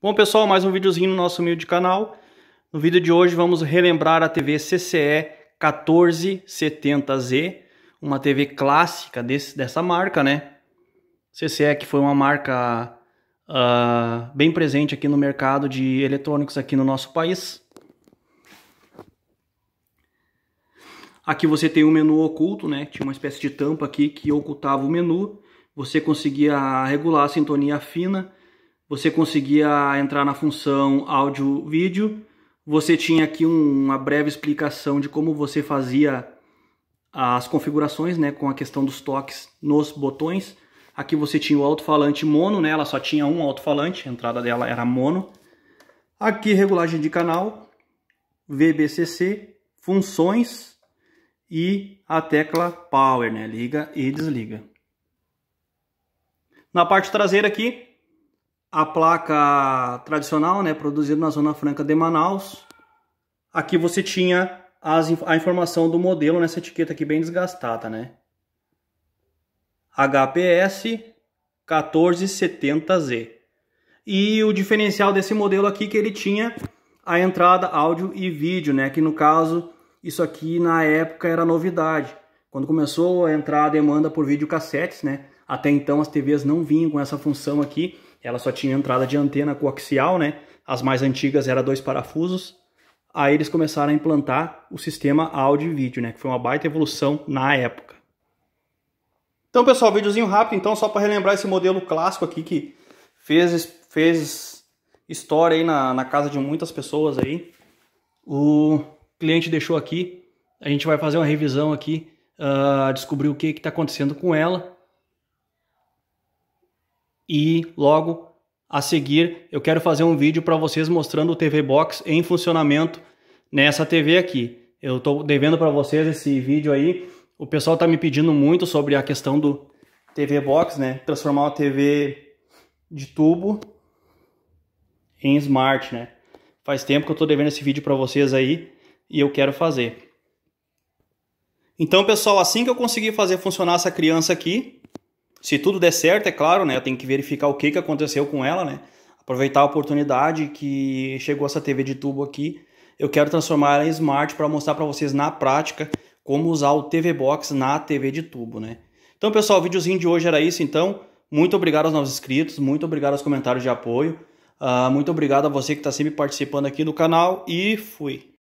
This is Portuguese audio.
Bom pessoal, mais um videozinho no nosso meio de canal. No vídeo de hoje vamos relembrar a TV CCE 1470Z, uma TV clássica desse, dessa marca, né? CCE que foi uma marca uh, bem presente aqui no mercado de eletrônicos aqui no nosso país. Aqui você tem um menu oculto, né? Tinha uma espécie de tampa aqui que ocultava o menu. Você conseguia regular a sintonia fina você conseguia entrar na função áudio-vídeo, você tinha aqui uma breve explicação de como você fazia as configurações, né, com a questão dos toques nos botões. Aqui você tinha o alto-falante mono, né, ela só tinha um alto-falante, a entrada dela era mono. Aqui regulagem de canal, VBCC, funções e a tecla power, né, liga e desliga. Na parte traseira aqui, a placa tradicional, né, produzida na Zona Franca de Manaus. Aqui você tinha as, a informação do modelo nessa etiqueta aqui bem desgastada, né? HPS 1470Z. E o diferencial desse modelo aqui que ele tinha a entrada áudio e vídeo, né? Que no caso, isso aqui na época era novidade. Quando começou a entrar a demanda por videocassetes, né? Até então as TVs não vinham com essa função aqui. Ela só tinha entrada de antena coaxial, né? As mais antigas era dois parafusos. Aí eles começaram a implantar o sistema áudio e vídeo, né? Que foi uma baita evolução na época. Então, pessoal, videozinho rápido, então, só para relembrar esse modelo clássico aqui que fez, fez história aí na, na casa de muitas pessoas aí. O cliente deixou aqui, a gente vai fazer uma revisão aqui, uh, descobrir o que está acontecendo com ela e logo a seguir eu quero fazer um vídeo para vocês mostrando o TV Box em funcionamento nessa TV aqui. Eu estou devendo para vocês esse vídeo aí. O pessoal está me pedindo muito sobre a questão do TV Box, né? Transformar uma TV de tubo em smart, né? Faz tempo que eu estou devendo esse vídeo para vocês aí e eu quero fazer. Então, pessoal, assim que eu conseguir fazer funcionar essa criança aqui, se tudo der certo, é claro, né? Eu tenho que verificar o que, que aconteceu com ela, né? Aproveitar a oportunidade que chegou essa TV de tubo aqui. Eu quero transformar ela em smart para mostrar para vocês na prática como usar o TV Box na TV de tubo, né? Então, pessoal, o videozinho de hoje era isso, então. Muito obrigado aos novos inscritos, muito obrigado aos comentários de apoio. Uh, muito obrigado a você que está sempre participando aqui no canal e fui!